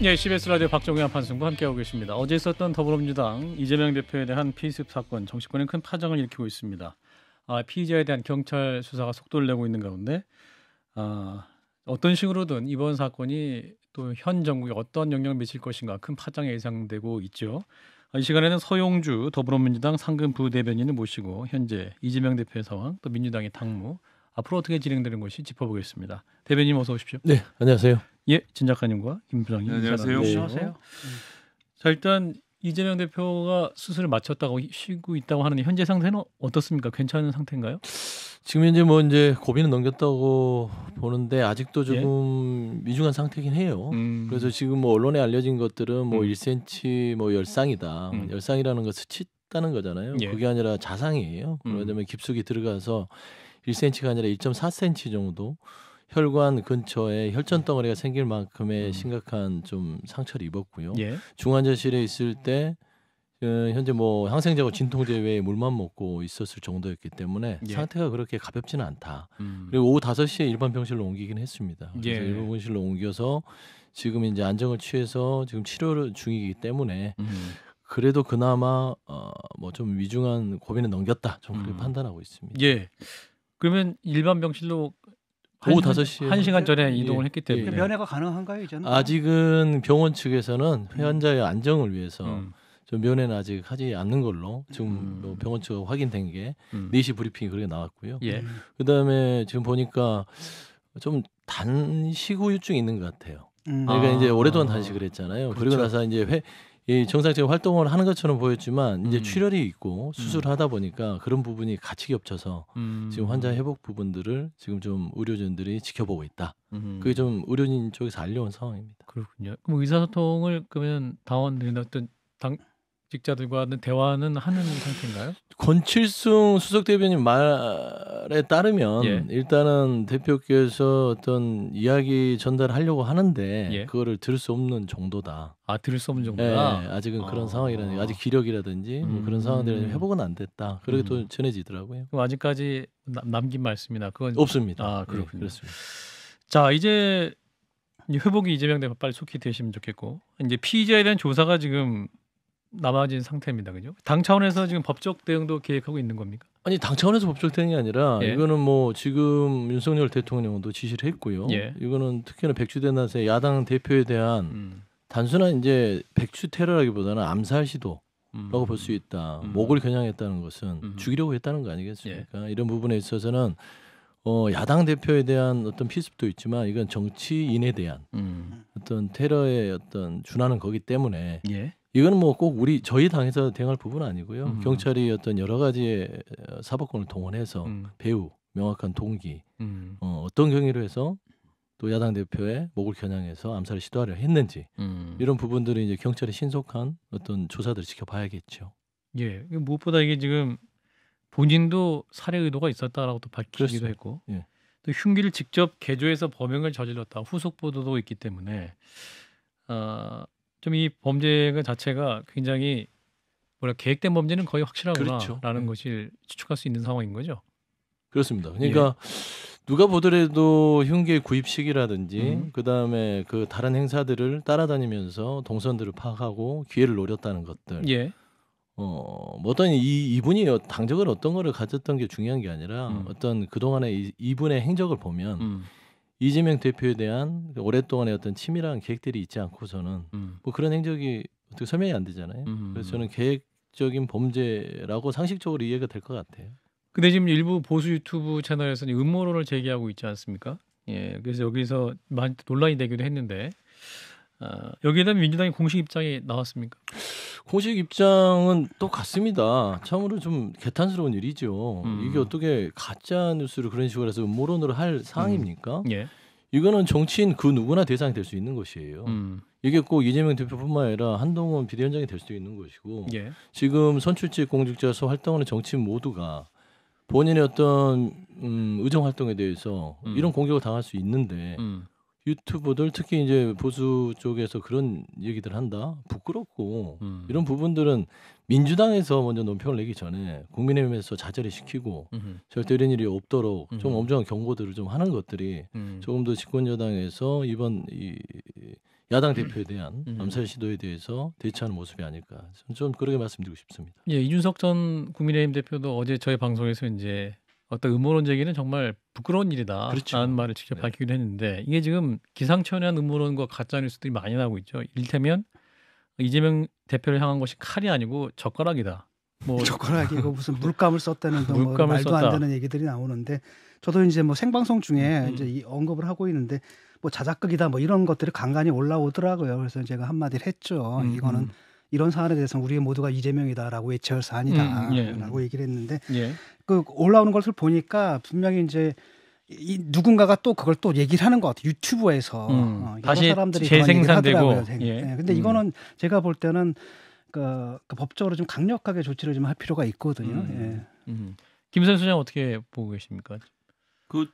네, CBS 라디오 박종현판승부 함께하고 계십니다. 어제 있었던 더불어민주당 이재명 대표에 대한 피습 사건 정치권에 큰 파장을 일으키고 있습니다. 아, 피의자에 대한 경찰 수사가 속도를 내고 있는 가운데 아, 어떤 식으로든 이번 사건이 또 현 정국에 어떤 영향을 미칠 것인가 큰 파장이 예상되고 있죠. 아, 이 시간에는 서용주 더불어민주당 상근 부대변인을 모시고 현재 이재명 대표의 상황 또 민주당의 당무 앞으로 어떻게 진행되는 것이 짚어보겠습니다. 대변인 어서 오십시오. 네, 안녕하세요. 예, 진 작가님과 김 부장님. 네, 안녕하세요. 안녕하세요. 자, 일단 이재명 대표가 수술을 마쳤다고 쉬고 있다고 하는데 현재 상태는 어떻습니까? 괜찮은 상태인가요? 지금 현재 뭐 이제 고비는 넘겼다고 보는데 아직도 예. 조금 예? 미중한 상태긴 해요. 음. 그래서 지금 뭐 언론에 알려진 것들은 뭐 음. 1cm 뭐 열상이다. 음. 열상이라는 것을치다는 거잖아요. 예. 그게 아니라 자상이에요. 음. 그러면 음. 깊숙이 들어가서 1cm가 아니라 1.4cm 정도 혈관 근처에 혈전 덩어리가 생길 만큼의 음. 심각한 좀 상처를 입었고요. 예. 중환자실에 있을 때 어, 현재 뭐항생제고 진통제 외에 물만 먹고 있었을 정도였기 때문에 예. 상태가 그렇게 가볍지는 않다. 음. 그리고 오후 다섯 시에 일반 병실로 옮기긴 했습니다. 그래서 예. 일반 병실로 옮겨서 지금 이제 안정을 취해서 지금 치료를 중이기 때문에 음. 그래도 그나마 어, 뭐좀 위중한 고비는 넘겼다. 좀 그렇게 음. 판단하고 있습니다. 예. 그러면 일반 병실로 오후 5시 1시간 전에 예, 이동을 예, 했기 때문에 예. 그 면회가 가능한가요, 이제는? 아직은 병원 측에서는 환자의 안정을 위해서 음. 좀 면회는 아직 하지 않는 걸로 지금 음. 병원 측 확인된 게 음. 4시 브리핑이 그렇게 나왔고요. 예. 그다음에 지금 보니까 좀 단식 후유증이 있는 것 같아요. 음. 그러니까 아. 이제 오랫동안 단식을 했잖아요. 그렇죠. 그리고 나서 이제 회, 이 정상적인 활동을 하는 것처럼 보였지만 이제 음. 출혈이 있고 음. 수술하다 을 보니까 그런 부분이 같이 겹쳐서 음. 지금 환자 회복 부분들을 지금 좀 의료진들이 지켜보고 있다. 음. 그게 좀 의료진 쪽에서 알려온 상황입니다. 그렇군요. 그럼 의사소통을 그러면 당원들이 어떤 당, 직자들과는 대화는 하는 상태인가요? 권칠승 수석 대변인 말에 따르면 예. 일단은 대표께서 어떤 이야기 전달하려고 하는데 예. 그거를 들을 수 없는 정도다. 아 들을 수 없는 정도다. 예, 예. 아직은 아. 그런 상황이라든지 아직 기력이라든지 뭐 음. 뭐 그런 상황들이 음. 회복은 안 됐다. 그렇게 음. 또 전해지더라고요. 그럼 아직까지 남긴 말씀이나 그건 없습니다. 아 예, 그렇군요. 그렇습니다. 자 이제 회복이 이재명 대표 빨리 속히 되시면 좋겠고 이제 피의자에 대한 조사가 지금 남아진 상태입니다. 그죠? 당 차원에서 지금 법적 대응도 계획하고 있는 겁니까? 아니 당 차원에서 법적 대응이 아니라 예. 이거는 뭐 지금 윤석열 대통령도 지시를 했고요. 예. 이거는 특히나 백주대낮에 야당 대표에 대한 음. 단순한 이제 백주 테러라기보다는 암살 시도라고 음. 볼수 있다. 음. 목을 겨냥했다는 것은 음. 죽이려고 했다는 거 아니겠습니까? 예. 이런 부분에 있어서는 어, 야당 대표에 대한 어떤 피습도 있지만 이건 정치인에 대한 음. 어떤 테러의 어떤 준하는 거기 때문에 예. 이건뭐꼭 우리 저희 당에서 대응할 부분은 아니고요. 음. 경찰이 어떤 여러 가지의 어, 사법권을 동원해서 음. 배우 명확한 동기 음. 어, 어떤 경위로 해서 또 야당 대표의 목을 겨냥해서 암살을 시도하려 했는지 음. 이런 부분들은 이제 경찰의 신속한 어떤 조사들을 지켜봐야겠죠. 예, 무엇보다 이게 지금 본인도 살해 의도가 있었다라고 또 밝히기도 그렇습니다. 했고 예. 또 흉기를 직접 개조해서 범행을 저질렀다 후속 보도도 있기 때문에 어, 좀이 범죄 자체가 굉장히 뭐라 계획된 범죄는 거의 확실하구나라는 그렇죠. 네. 것을 추측할 수 있는 상황인 거죠. 그렇습니다. 그러니까 예. 누가 보더라도 흉계 구입 시기라든지 음. 그다음에 그 다른 행사들을 따라다니면서 동선들을 파악하고 기회를 노렸다는 것들. 예. 어, 뭐 어떤 이 이분이 어, 당적을 어떤 거를 가졌던 게 중요한 게 아니라 음. 어떤 그동안의 이, 이분의 행적을 보면 음. 이재명 대표에 대한 오랫동안의 어떤 치밀한 계획들이 있지 않고서는 음. 뭐 그런 행적이 어떻게 설명이 안 되잖아요. 음. 그래서 저는 계획적인 범죄라고 상식적으로 이해가 될 것 같아요. 근데 지금 일부 보수 유튜브 채널에서는 음모론을 제기하고 있지 않습니까? 예, 그래서 여기서 많이 논란이 되기도 했는데 어, 여기에 대한 민주당의 공식 입장이 나왔습니까? 공식 입장은 또 같습니다. 참으로 좀 개탄스러운 일이죠. 음. 이게 어떻게 가짜 뉴스를 그런 식으로 해서 음모론으로 할 사항입니까? 음. 예. 이거는 정치인 그 누구나 대상이 될 수 있는 것이에요. 음. 이게 꼭 이재명 대표뿐만 아니라 한동훈 비대위원장이 될 수도 있는 것이고 예. 지금 선출직 공직자에서 활동하는 정치인 모두가 본인의 어떤 음, 의정 활동에 대해서 음. 이런 공격을 당할 수 있는데 음. 유튜버들 특히 이제 보수 쪽에서 그런 얘기들 한다 부끄럽고 음. 이런 부분들은 민주당에서 먼저 논평을 내기 전에 국민의힘에서 자제를 시키고 음 절대 이런 일이 없도록 음좀 엄정한 경고들을 좀 하는 것들이 음. 조금 더 집권 여당에서 이번 이 야당 음. 대표에 대한 음. 암살 시도에 대해서 대처하는 모습이 아닐까 좀, 좀 그렇게 말씀드리고 싶습니다. 예, 이준석 전 국민의힘 대표도 어제 저희 방송에서 이제 어떤 음모론 제기는 정말 부끄러운 일이다. 그렇죠. 라는 말을 직접 네. 밝히기도 했는데 이게 지금 기상천외한 음모론과 가짜 뉴스들이 많이 나오고 있죠. 일테면 이재명 대표를 향한 것이 칼이 아니고 젓가락이다. 뭐 젓가락이고 무슨 물감을 썼다는 등 뭐 물감을 말도 썼다. 안 되는 얘기들이 나오는데 저도 이제 뭐 생방송 중에 음, 음. 이제 이 언급을 하고 있는데 뭐 자작극이다 뭐 이런 것들이 간간히 올라오더라고요. 그래서 제가 한마디를 했죠. 음. 이거는 음. 이런 사안에 대해서는 우리 모두가 이재명이다라고 외쳐할 사안이다라고 음, 예. 얘기를 했는데 예. 그 올라오는 것을 보니까 분명히 이제 이 누군가가 또 그걸 또 얘기를 하는 것 같아요. 유튜브에서 음, 어, 다시 사람들이 재생산되고. 예. 네. 근데 음. 이거는 제가 볼 때는 그, 그, 법적으로 좀 강력하게 조치를 좀 할 필요가 있거든요. 음, 예. 음. 김선 수장 어떻게 보고 계십니까? 그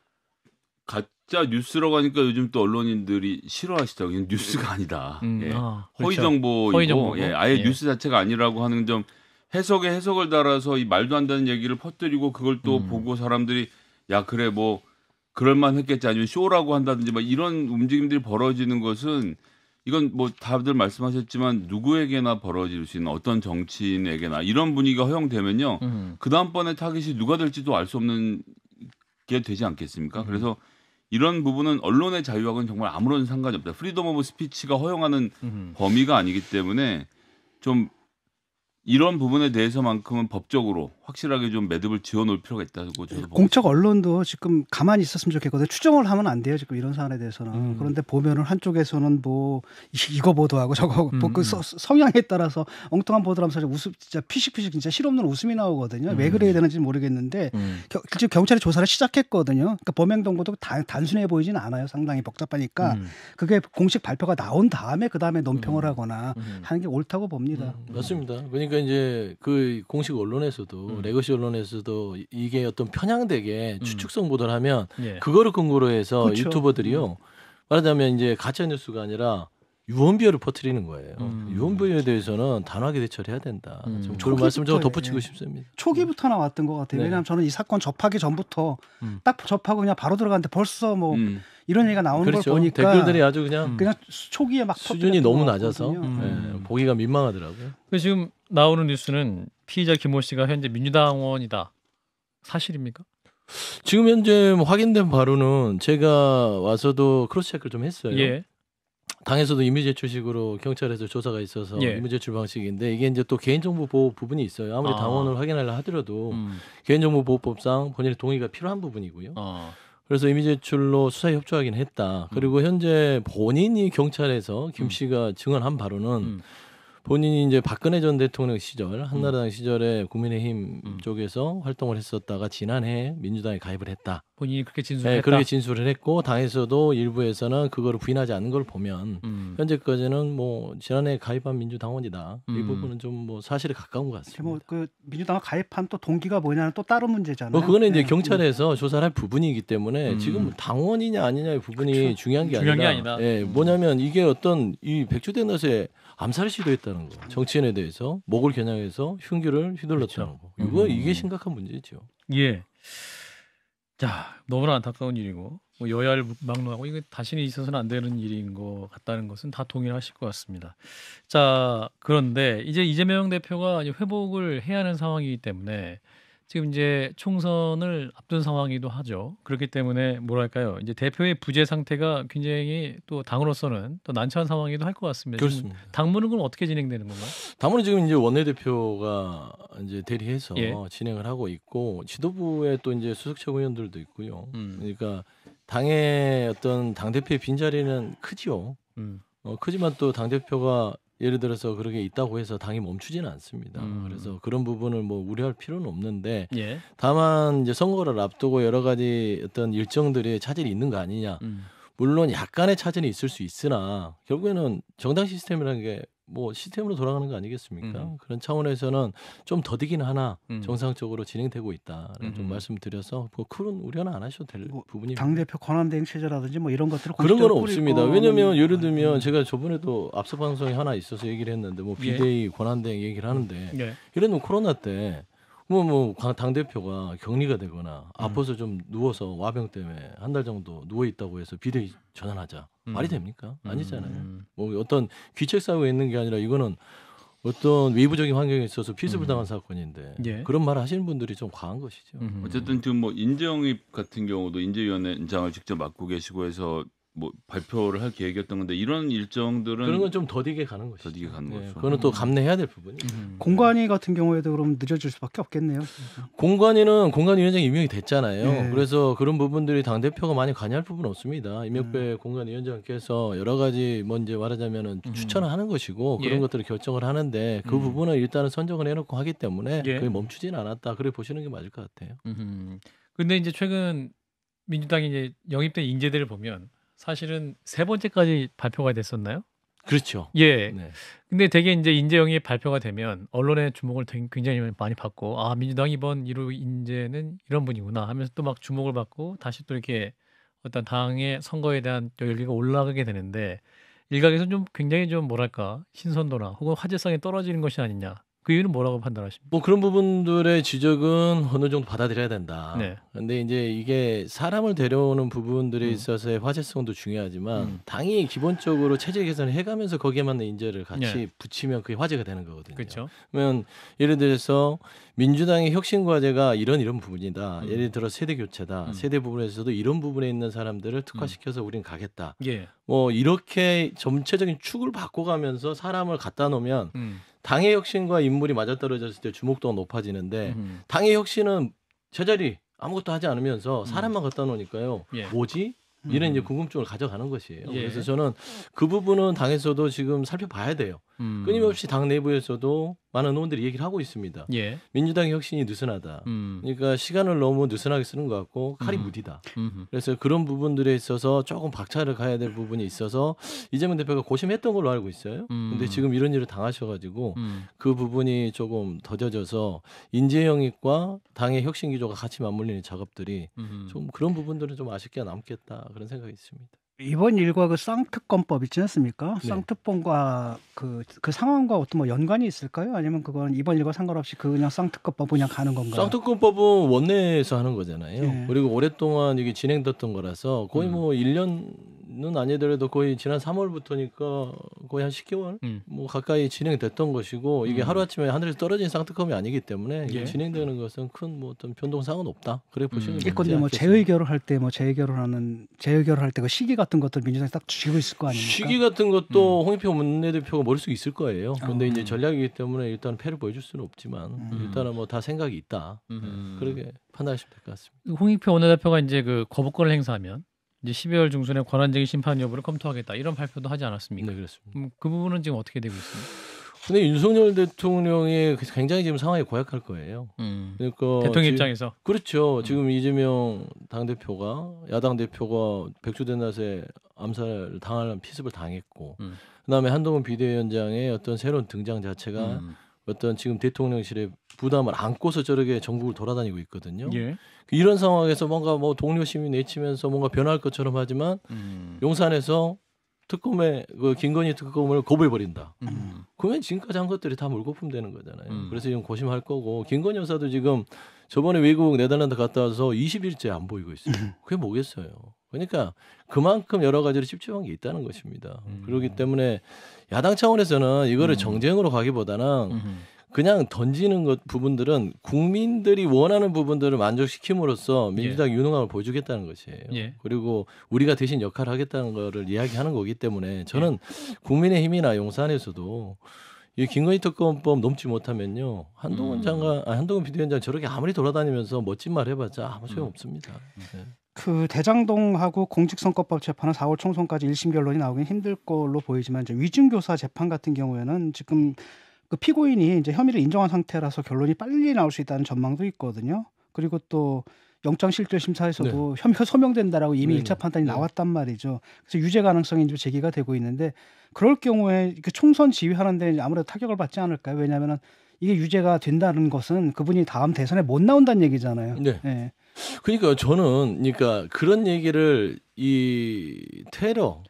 가, 진짜 뉴스라고 하니까 요즘 또 언론인들이 싫어하시죠. 그냥 뉴스가 아니다. 음, 예. 아, 그렇죠. 허위 정보이고 그렇죠. 예. 아예 예. 뉴스 자체가 아니라고 하는 점 해석에 해석을 달아서 이 말도 안 되는 얘기를 퍼뜨리고 그걸 또 음. 보고 사람들이 야 그래 뭐 그럴만 했겠지 아니면 쇼라고 한다든지 막 이런 움직임들이 벌어지는 것은 이건 뭐 다들 말씀하셨지만 누구에게나 벌어질 수 있는 어떤 정치인에게나 이런 분위기가 허용되면요 음. 그 다음번에 타깃이 누가 될지도 알 수 없는 게 되지 않겠습니까? 음. 그래서 이런 부분은 언론의 자유하고는 정말 아무런 상관이 없다. 프리덤 오브 스피치가 허용하는 범위가 아니기 때문에 좀 이런 부분에 대해서만큼은 법적으로 확실하게 좀 매듭을 지어 놓을 필요가 있다고 저는 공적 언론도 지금 가만히 있었으면 좋겠거든요. 추정을 하면 안 돼요. 지금 이런 사안에 대해서는. 음. 그런데 보면은 한쪽에서는 뭐 이거 보도하고 저거 뭐 그 음. 그 성향에 따라서 엉뚱한 보도하면서 웃음 진짜 피식피식 진짜 실없는 웃음이 나오거든요. 음. 왜 그래야 음. 되는지 모르겠는데 음. 겨, 지금 경찰이 조사를 시작했거든요. 그러니까 범행 동거도 단, 순해 보이진 않아요. 상당히 복잡하니까 음. 그게 공식 발표가 나온 다음에 그다음에 논평을 음. 하거나 하는 게 옳다고 봅니다. 맞습니다. 그러니까 그러니까 이제 그 공식 언론에서도 음. 레거시 언론에서도 이게 어떤 편향되게 음. 추측성 보도를 하면 예. 그거를 근거로 해서 그쵸. 그렇죠. 유튜버들이요 음. 말하자면 이제 가짜 뉴스가 아니라 유언비어를 퍼뜨리는 거예요. 음, 유언비어에 그렇죠. 대해서는 단호하게 대처를 해야 된다. 음. 좀 그런 말씀 좀 덧붙이고 예. 싶습니다. 초기부터 나왔던 것 같아요. 네. 왜냐하면 저는 이 사건 접하기 전부터 음. 딱 접하고 그냥 바로 들어갔는데 벌써 뭐 음. 이런 얘기가 나오는 그렇죠. 걸 보니까 댓글들이 아주 그냥 그냥 초기에 막 수준이 너무 낮아서 네. 보기가 민망하더라고요. 그 지금 나오는 뉴스는 피의자 김 모 씨가 현재 민주당원이다. 사실입니까? 지금 현재 뭐 확인된 바로는 제가 와서도 크로스체크를 좀 했어요. 예. 당에서도 임의제출식으로 경찰에서 조사가 있어서 예. 임의제출 방식인데 이게 이제 또 개인정보 보호 부분이 있어요. 아무리 아. 당원을 확인하려 하더라도 음. 개인정보 보호법상 본인의 동의가 필요한 부분이고요. 아. 그래서 임의제출로 수사에 협조하긴 했다. 그리고 음. 현재 본인이 경찰에서 김 음. 씨가 증언한 바로는 음. 본인이 이제 박근혜 전 대통령 시절 음. 한나라당 음. 시절에 국민의힘 음. 쪽에서 활동을 했었다가 지난해 민주당에 가입을 했다. 본인이 그렇게 진술을 네, 했다. 그렇게 진술을 했고 당에서도 일부에서는 그거를 부인하지 않는 걸 보면 음. 현재까지는 뭐 지난해 가입한 민주당원이다. 이 음. 부분은 좀 뭐 사실에 가까운 것 같습니다. 뭐 그 민주당 가입한 또 동기가 뭐냐는 또 다른 문제잖아요. 뭐 그거는 이제 네. 경찰에서 조사할 부분이기 때문에 음. 지금 당원이냐 아니냐의 부분이 그렇 중요한 게 중요한 아니라 게 아니다. 예, 뭐냐면 이게 어떤 이 백주대낮에 암살 시도했다 했다는 거. 정치인에 대해서 목을 겨냥해서 흉기를 휘둘렀다는 그렇죠. 거. 이거 음. 이게 심각한 문제죠. 예. 자, 너무나 안타까운 일이고 뭐 여야를 막론하고 이거 다시는 있어서는 안 되는 일인 것 같다는 것은 다 동의하실 것 같습니다. 자, 그런데 이제 이재명 대표가 회복을 해야 하는 상황이기 때문에 지금 이제 총선을 앞둔 상황이기도 하죠. 그렇기 때문에 뭐랄까요? 이제 대표의 부재 상태가 굉장히 또 당으로서는 또 난처한 상황이기도 할 것 같습니다. 그렇습니다. 당무는 그럼 어떻게 진행되는 건가요? 당무는 지금 이제 원내대표가 이제 대리해서 예. 진행을 하고 있고 지도부에 또 이제 수석최고 위원들도 있고요. 음. 그러니까 당의 어떤 당 대표의 빈자리는 크지요. 음. 어, 크지만 또 당 대표가 예를 들어서 그런 게 있다고 해서 당이 멈추지는 않습니다. 음. 그래서 그런 부분을 뭐 우려할 필요는 없는데 예. 다만 이제 선거를 앞두고 여러 가지 어떤 일정들이 차질이 있는 거 아니냐. 음. 물론 약간의 차질이 있을 수 있으나 결국에는 정당 시스템이라는 게뭐 시스템으로 돌아가는 거 아니겠습니까? 음. 그런 차원에서는 좀 더디긴 하나 음. 정상적으로 진행되고 있다라는 음. 좀 말씀드려서 그큰 우려는 안 하셔도 될 뭐, 부분입니다. 당 대표 권한 대행 체제라든지 뭐 이런 것들을 그런 건 없습니다. 왜냐하면 예를 들면 음. 제가 저번에도 앞서 방송에 하나 있어서 얘기를 했는데 뭐 예. 비대위 예. 권한 대행 얘기를 하는데 예. 이런 코로나 때 뭐, 뭐, 당- 대표가 격리가 되거나 음. 아파서 좀 누워서 와병 때문에 한 달 정도 누워 있다고 해서 비대위 전환하자. 음. 말이 됩니까? 아니잖아요. 음. 뭐 어떤 귀책 사유가 있는 게 아니라 이거는 어떤 외부적인 환경에 있어서 피습을당한 음. 사건인데 예. 그런 말 하시는 분들이 좀 과한 것이죠. 어쨌든 지금 뭐 인재영입 같은 경우도 인재위원장을 회 직접 맡고 계시고 해서 뭐 발표를 할 계획이었던 건데 이런 일정들은 그런 건 좀 더디게 가는 것이죠. 더디게 가는 네, 거죠. 그거는 또 음. 감내해야 될부분이 음. 음. 공관위 같은 경우에도 그럼 늦어질 수밖에 없겠네요. 공관위는 공관위원장 임명이 됐잖아요. 네. 그래서 그런 부분들이 당 대표가 많이 관여할 부분 은 없습니다. 임명배 음. 공관위원장께서 여러 가지 뭐 이제 말하자면은 음. 추천을 하는 것이고 예. 그런 것들을 결정을 하는데 그 음. 부분을 일단은 선정을 해놓고 하기 때문에 예. 그게 멈추지는 않았다. 그래 보시는 게 맞을 것 같아요. 음. 근데 이제 최근 민주당이 이제 영입된 인재들을 보면 사실은 세 번째까지 발표가 됐었나요? 그렇죠. 예. 네. 근데 되게 이제 인재영이 발표가 되면 언론의 주목을 굉장히 많이 받고 아 민주당 이번 이호 인재는 이런 분이구나 하면서 또 막 주목을 받고 다시 또 이렇게 어떤 당의 선거에 대한 열기가 올라가게 되는데 일각에서는 좀 굉장히 좀 뭐랄까 신선도나 혹은 화제성이 떨어지는 것이 아니냐 그 이유는 뭐라고 판단하십니까? 뭐 그런 부분들의 지적은 어느 정도 받아들여야 된다. 네. 근데 이제 이게 사람을 데려오는 부분들에 음. 있어서의 화제성도 중요하지만 음. 당이 기본적으로 체제 개선을 해가면서 거기에 맞는 인재를 같이 네. 붙이면 그게 화제가 되는 거거든요. 그렇죠. 그러면 예를 들어서 민주당의 혁신 과제가 이런 이런 부분이다. 음. 예를 들어 세대 교체다. 음. 세대 부분에서도 이런 부분에 있는 사람들을 특화시켜서 음. 우린 가겠다. 예. 뭐 이렇게 전체적인 축을 바꿔가면서 사람을 갖다 놓으면. 당의 혁신과 인물이 맞아떨어졌을 때 주목도가 높아지는데 음. 당의 혁신은 제자리 아무것도 하지 않으면서 음. 사람만 갖다 놓으니까요. 예. 뭐지? 음. 이런 이제 궁금증을 가져가는 것이에요. 예. 그래서 저는 그 부분은 당에서도 지금 살펴봐야 돼요. 음. 끊임없이 당 내부에서도 많은 의원들이 얘기를 하고 있습니다. 예. 민주당의 혁신이 느슨하다. 음. 그러니까 시간을 너무 느슨하게 쓰는 것 같고 칼이 음. 무디다. 음흠. 그래서 그런 부분들에 있어서 조금 박차를 가야 될 부분이 있어서 이재명 대표가 고심했던 걸로 알고 있어요. 음. 근데 지금 이런 일을 당하셔가지고 음. 그 부분이 조금 더뎌져서 인재 영입과 당의 혁신 기조가 같이 맞물리는 작업들이 음. 좀 그런 부분들은 좀 아쉽게 남겠다 그런 생각이 있습니다. 이번 일과 그 쌍특검법 있지 않습니까? 네. 쌍특검과 그, 그 상황과 어떤 뭐 연관이 있을까요? 아니면 그건 이번 일과 상관없이 그냥 쌍특검법 그냥 가는 건가요? 쌍특검법은 원내에서 하는 거잖아요. 네. 그리고 오랫동안 이게 진행됐던 거라서 거의 음. 뭐 음. 1년 올해는 아니더라도 거의 지난 3월부터니까 거의 한 10개월 음. 뭐 가까이 진행됐던 것이고 이게 음. 하루아침에 하늘에서 떨어진 상특검이 아니기 때문에 예. 진행되는 것은 큰 뭐 어떤 변동사항은 없다. 그래 음. 보시면 음. 예컨대 뭐 재의결을 할 때 뭐 재의결을 하는 재의결을 할때그 시기 같은 것들 민주당이 딱 쥐고 있을 거 아닙니까? 시기 같은 것도 음. 홍익표 원내대표가 머릿속 있을 거예요. 그런데 어. 이제 전략이기 때문에 일단 패를 보여줄 수는 없지만 음. 일단은 뭐 다 생각이 있다. 음. 네, 그렇게 판단하시면 될것 같습니다. 홍익표 원내대표가 이제 그 거부권을 행사하면 이제 12월 중순에 권한쟁의 심판 여부를 검토하겠다 이런 발표도 하지 않았습니까? 네, 그렇습니다. 음, 그 부분은 지금 어떻게 되고 있습니까? 근데 윤석열 대통령이 굉장히 지금 상황이 고약할 거예요. 음. 그러니까 대통령 지금, 입장에서 그렇죠. 음. 지금 음. 이재명 당 대표가 야당 대표가 백주대낮에 암살을 당하는 피습을 당했고, 음. 그다음에 한동훈 비대위원장의 어떤 새로운 등장 자체가 음. 어떤 지금 대통령실에 부담을 안고서 저렇게 전국을 돌아다니고 있거든요. 예. 그 이런 상황에서 뭔가 뭐 동료 시민 내치면서 뭔가 변할 것처럼 하지만 음. 용산에서 특검의 그 김건희 특검을 거부해 버린다. 음. 그러면 지금까지 한 것들이 다 물거품 되는 거잖아요. 음. 그래서 이건 고심할 거고 김건희 여사도 지금 저번에 외국 네덜란드 갔다 와서 20일째 안 보이고 있어요. 음. 그게 뭐겠어요. 그러니까 그만큼 여러 가지를 집중한게 있다는 것입니다. 음. 그러기 때문에 야당 차원에서는 이거를 음. 정쟁으로 가기보다는 음흠. 그냥 던지는 것 부분들은 국민들이 원하는 부분들을 만족시킴으로써 민주당 예. 유능함을 보여주겠다는 것이에요. 예. 그리고 우리가 대신 역할을 하겠다는 거를 이야기하는 거기 때문에 저는 예. 국민의힘이나 용산에서도 이 김건희 특검법 넘지 못하면요 한동훈 음. 장관 아, 한동훈 비대위원장 저렇게 아무리 돌아다니면서 멋진 말 해봤자 아무 소용 음. 없습니다. 음. 네. 그 대장동하고 공직선거법 재판은 4월 총선까지 1심 결론이 나오긴 힘들 걸로 보이지만 이제 위증교사 재판 같은 경우에는 지금 그 피고인이 이제 혐의를 인정한 상태라서 결론이 빨리 나올 수 있다는 전망도 있거든요. 그리고 또 영장 실질 심사에서도 네. 혐의가 서명된다라고 이미 1차 판단이 네. 나왔단 말이죠. 그래서 유죄 가능성이 이제 제기가 되고 있는데 그럴 경우에 그 총선 지휘하는데 아무래도 타격을 받지 않을까요? 왜냐하면은 이게 유죄가 된다는 것은 그분이 다음 대선에 못 나온다는 얘기잖아요. 네. 예. 그러니까 저는 그러니까 그런 얘기를 이 테러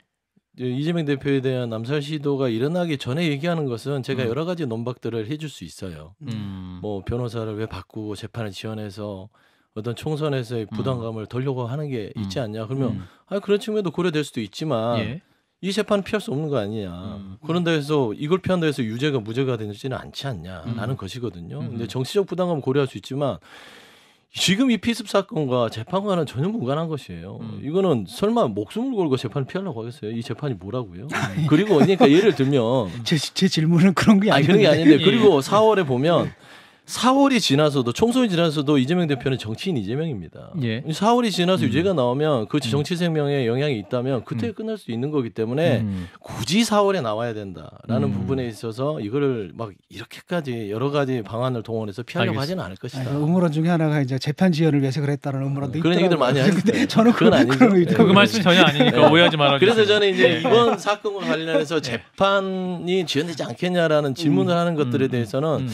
이재명 대표에 대한 남살 시도가 일어나기 전에 얘기하는 것은 제가 음. 여러 가지 논박들을 해줄 수 있어요. 음. 음. 뭐 변호사를 왜 바꾸고 재판을 지원해서 어떤 총선에서의 음. 부담감을 덜려고 하는 게 음. 있지 않냐. 그러면 음. 아 그런 측면도 고려될 수도 있지만 예. 이 재판은 피할 수 없는 거 아니냐. 그런데 해서 이걸 피한다 해서 유죄가 무죄가 되지는 는 않지 않냐라는 것이거든요. 근데 정치적 부담감 고려할 수 있지만 지금 이 피습 사건과 재판과는 전혀 무관한 것이에요. 음. 이거는 설마 목숨을 걸고 재판을 피하려고 하겠어요? 이 재판이 뭐라고요? 음. 그리고 그러니까 예를 들면 제, 제 질문은 그런 게 아닌데 아니, 그런 게 아닌데 그리고 4월에 예. 보면 예. 4월이 지나서도 총선이 지나서도 이재명 대표는 정치인 이재명입니다. 예. 4월이 지나서 음. 유죄가 나오면 그 음. 정치 생명에 영향이 있다면 그때 음. 끝날 수 있는 거기 때문에 음. 굳이 4월에 나와야 된다라는 음. 부분에 있어서 이거를 막 이렇게까지 여러 가지 방안을 동원해서 피하려고 하지는 않을 것이다. 아, 음모론 중에 하나가 이제 재판 지연을 위해서 그랬다는 음모론도 그런 얘기들 많이 하는데 저는 그건 아니죠. 네. 그 말씀 전혀 아니니까 네. 오해하지 말아. 그래서 저는 이제 네. 이번 사건과 관련해서 재판이 지연되지 않겠냐라는 음. 질문을 하는 것들에 대해서는.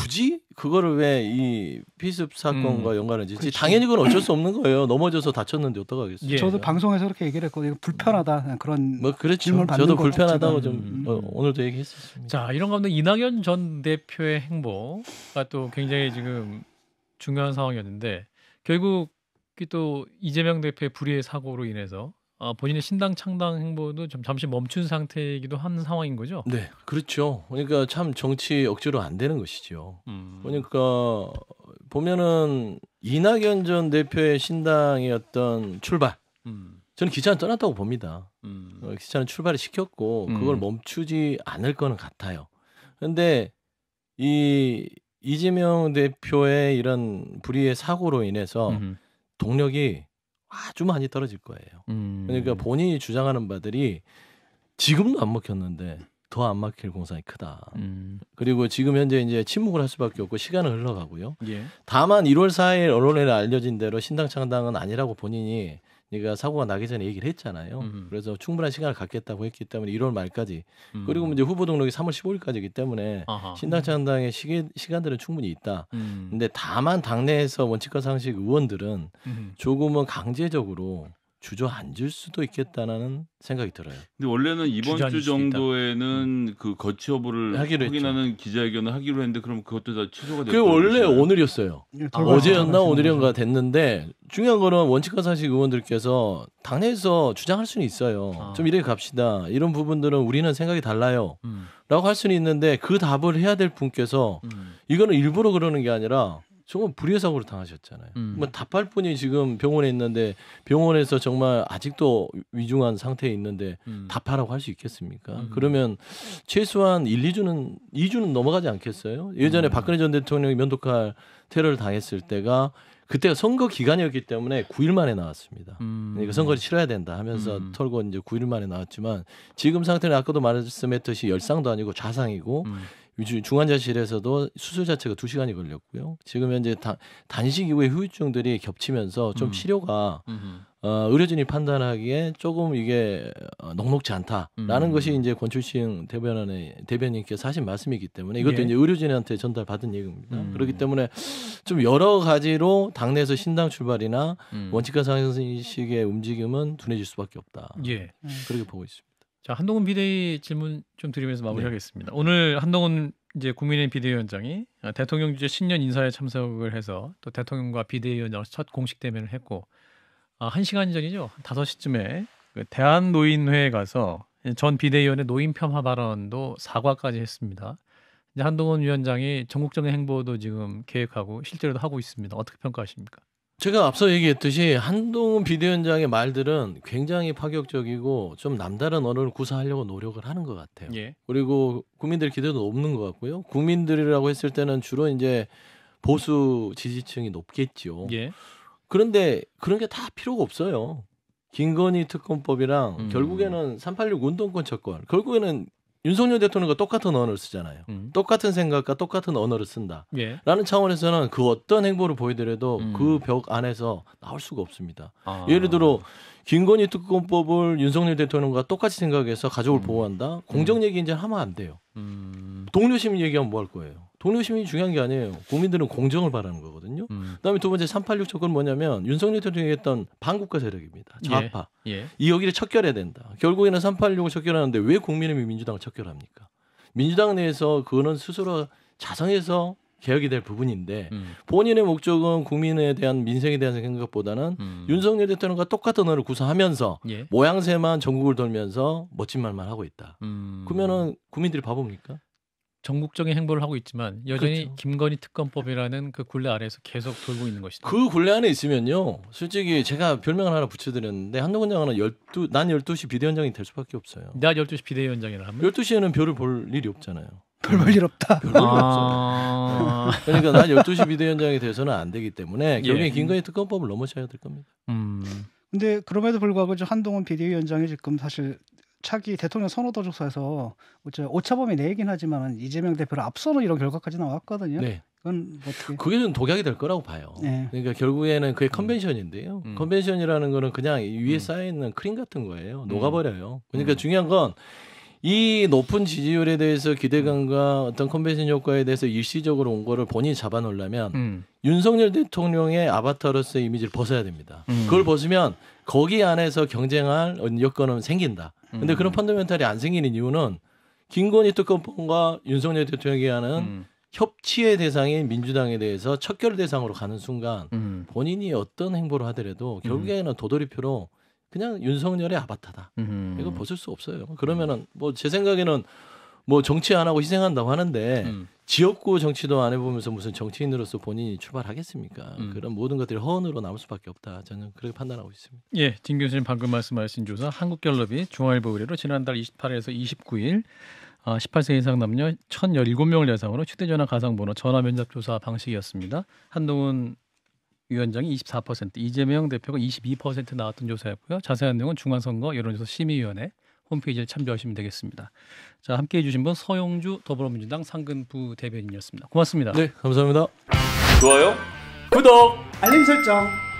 굳이 그거를 왜 이 피습 사건과 음, 연관을 지 짓지? 당연히 그건 어쩔 수 없는 거예요. 넘어져서 다쳤는데 어떡하겠어요. 예. 저도 방송에서 그렇게 얘기를 했고 이거 불편하다 그런 뭐 그렇죠. 질문 받는 저도 불편하다고 좀 어, 음. 어, 오늘도 얘기했었습니다. 자 이런 가운데 이낙연 전 대표의 행보가 또 굉장히 지금 중요한 상황이었는데 결국 또 이재명 대표의 불의의 사고로 인해서 어, 본인의 신당 창당 행보도 좀 잠시 멈춘 상태이기도 한 상황인 거죠. 네, 그렇죠. 그러니까 참 정치 억지로 안 되는 것이죠. 음. 그러니까 보면은 이낙연 전 대표의 신당의 어떤 출발, 음. 저는 기차는 떠났다고 봅니다. 음. 어, 기차는 출발을 시켰고 음. 그걸 멈추지 않을 거는 같아요. 그런데 이 이재명 대표의 이런 불의의 사고로 인해서 동력이 아주 많이 떨어질 거예요. 음. 그러니까 본인이 주장하는 바들이 지금도 안 먹혔는데 더 안 막힐 공산이 크다. 음. 그리고 지금 현재 이제 침묵을 할 수밖에 없고 시간은 흘러가고요. 예. 다만 1월 4일 언론에 알려진 대로 신당 창당은 아니라고 본인이 얘가 사고가 나기 전에 얘기를 했잖아요. 음. 그래서 충분한 시간을 갖겠다고 했기 때문에 1월 말까지 음. 그리고 뭐 이제 후보 등록이 3월 15일까지이기 때문에 신당창당의 시계, 시간들은 충분히 있다. 음. 근데 다만 당내에서 원칙과 뭐 상식 의원들은 조금은 강제적으로 주저앉을 수도 있겠다라는 생각이 들어요. 근데 원래는 이번 주 정도에는 음. 그 거취 여부를 확인하는 했죠. 기자회견을 하기로 했는데 그럼 그것도 다 취소가 됐어요. 그게 원래 보시나요? 오늘이었어요. 예, 아, 어제였나 오늘인가 됐는데 중요한 거는 원칙과 사실 의원들께서 당내에서 주장할 수는 있어요. 아. 좀 이래 갑시다. 이런 부분들은 우리는 생각이 달라요. 음. 라고 할 수는 있는데 그 답을 해야 될 분께서 음. 이거는 일부러 그러는 게 아니라 정말 불의의 사고로 당하셨잖아요. 음. 뭐 답할 분이 지금 병원에 있는데 병원에서 정말 아직도 위중한 상태에 있는데 음. 답하라고 할 수 있겠습니까? 음. 그러면 최소한 1, 2주는 2주는 넘어가지 않겠어요? 예전에 음. 박근혜 전 대통령이 면도칼 테러를 당했을 때가 그때가 선거 기간이었기 때문에 9일 만에 나왔습니다. 음. 그러니까 선거를 치러야 된다 하면서 음. 털고 이제 9일 만에 나왔지만 지금 상태는 아까도 말씀했듯이 열상도 아니고 좌상이고 음. 요즘 중환자실에서도 수술 자체가 두 시간이 걸렸고요. 지금 현재 다, 단식 이후에 후유증들이 겹치면서 좀 음. 치료가 어, 의료진이 판단하기에 조금 이게 어, 넉넉지 않다라는 음. 것이 이제 권출신 대변인의 대변인께서 하신 말씀이기 때문에 이것도 예. 이제 의료진한테 전달받은 얘기입니다. 음. 그렇기 때문에 좀 여러 가지로 당내에서 신당 출발이나 음. 원칙과 상식의 움직임은 둔해질 수밖에 없다. 예. 음. 그렇게 보고 있습니다. 자 한동훈 비대위 질문 좀 드리면서 네. 마무리하겠습니다. 네. 오늘 한동훈 이제 국민의힘 비대위원장이 대통령 주재 신년 인사에 참석을 해서 또 대통령과 비대위원장 첫 공식 대면을 했고 아, 1 시간 전이죠. 5 시쯤에 그 대한노인회에 가서 전 비대위원의 노인 폄하 발언도 사과까지 했습니다. 이제 한동훈 위원장이 전국적인 행보도 지금 계획하고 실제로도 하고 있습니다. 어떻게 평가하십니까? 제가 앞서 얘기했듯이 한동훈 비대위원장의 말들은 굉장히 파격적이고 좀 남다른 언어를 구사하려고 노력을 하는 것 같아요. 예. 그리고 국민들 기대도 없는 것 같고요. 국민들이라고 했을 때는 주로 이제 보수 지지층이 높겠죠. 예. 그런데 그런 게 다 필요가 없어요. 김건희 특검법이랑 음. 결국에는 386 운동권 채권 결국에는 윤석열 대통령과 똑같은 언어를 쓰잖아요. 음. 똑같은 생각과 똑같은 언어를 쓴다. 예. 라는 차원에서는 그 어떤 행보를 보이더라도 음. 그벽 안에서 나올 수가 없습니다. 아. 예를 들어 김건희 특검법을 윤석열 대통령과 똑같이 생각해서 가족을 음. 보호한다. 공정 음. 얘기 이제 하면 안 돼요. 음. 동료 시민 얘기하면 뭐 할 거예요? 독립심이 중요한 게 아니에요. 국민들은 공정을 바라는 거거든요. 음. 그다음에 두 번째 386 조건 뭐냐면 윤석열 대통령이 했던 반국가 세력입니다. 예. 좌파. 예. 예. 이 여기를 척결해야 된다. 결국에는 386을 척결하는데 왜국민의 민주당을 척결합니까? 민주당 내에서 그거는 스스로 자성해서 개혁이 될 부분인데 음. 본인의 목적은 국민에 대한 민생에 대한 생각보다는 음. 윤석열 대통령과 똑같은 언어를 구사하면서 예. 모양새만 전국을 돌면서 멋진 말만 하고 있다. 음. 그러면은 국민들이 바보입니까? 전국적인 행보를 하고 있지만 여전히 그렇죠. 김건희 특검법이라는 그 굴레 아래에서 계속 돌고 있는 것이다. 그 굴레 안에 있으면요. 솔직히 제가 별명을 하나 붙여드렸는데 한동훈 장관은 12, 난 12시 비대위원장이 될 수밖에 없어요. 나 12시 비대위원장이라 하면? 12시에는 별을 볼 일이 없잖아요. 별 볼 일 없다. 별 아... 그러니까 난 12시 비대위원장이 돼서는 안 되기 때문에 결국에 예. 김건희 특검법을 넘어서야 될 겁니다. 음... 근데 그럼에도 불구하고 한동훈 비대위원장이 지금 사실 차기 대통령 선호도조사에서 오차범위 내긴 하지만 이재명 대표를 앞서는 이런 결과까지 나왔거든요. 네. 그건 뭐 어떻게? 그게 좀 독약이 될 거라고 봐요. 네. 그러니까 결국에는 그게 음. 컨벤션인데요. 음. 컨벤션이라는 거는 그냥 위에 음. 쌓여 있는 크림 같은 거예요. 음. 녹아버려요. 그러니까 중요한 건. 이 높은 지지율에 대해서 기대감과 어떤 컨벤션 효과에 대해서 일시적으로 온 거를 본인이 잡아놓으려면 음. 윤석열 대통령의 아바타로서의 이미지를 벗어야 됩니다. 음. 그걸 벗으면 거기 안에서 경쟁할 여건은 생긴다. 근데 그런 음. 펀더멘탈이 안 생기는 이유는 김건희 특검과 윤석열 대통령이 하는 음. 협치의 대상인 민주당에 대해서 척결 대상으로 가는 순간 음. 본인이 어떤 행보를 하더라도 음. 결국에는 도돌이표로 그냥 윤석열의 아바타다. 음. 이거 벗을 수 없어요. 그러면은 뭐 제 생각에는 뭐 정치 안 하고 희생한다고 하는데 음. 지역구 정치도 안 해보면서 무슨 정치인으로서 본인이 출발하겠습니까? 음. 그런 모든 것들이 허언으로 남을 수밖에 없다. 저는 그렇게 판단하고 있습니다. 예, 진 교수님 방금 말씀하신 조사 한국갤럽이 중앙일보 의뢰로 지난달 28일에서 29일 18세 이상 남녀 1,017명을 대상으로 휴대전화 가상번호 전화 면접 조사 방식이었습니다. 한동훈 위원장이 24%, 이재명 대표가 22% 나왔던 조사였고요. 자세한 내용은 중앙선거 여론조사 심의위원회 홈페이지를 참조하시면 되겠습니다. 자, 함께 해주신 분 서영주 더불어민주당 상근부 대변인이었습니다. 고맙습니다. 네, 감사합니다. 좋아요, 구독, 알림 설정.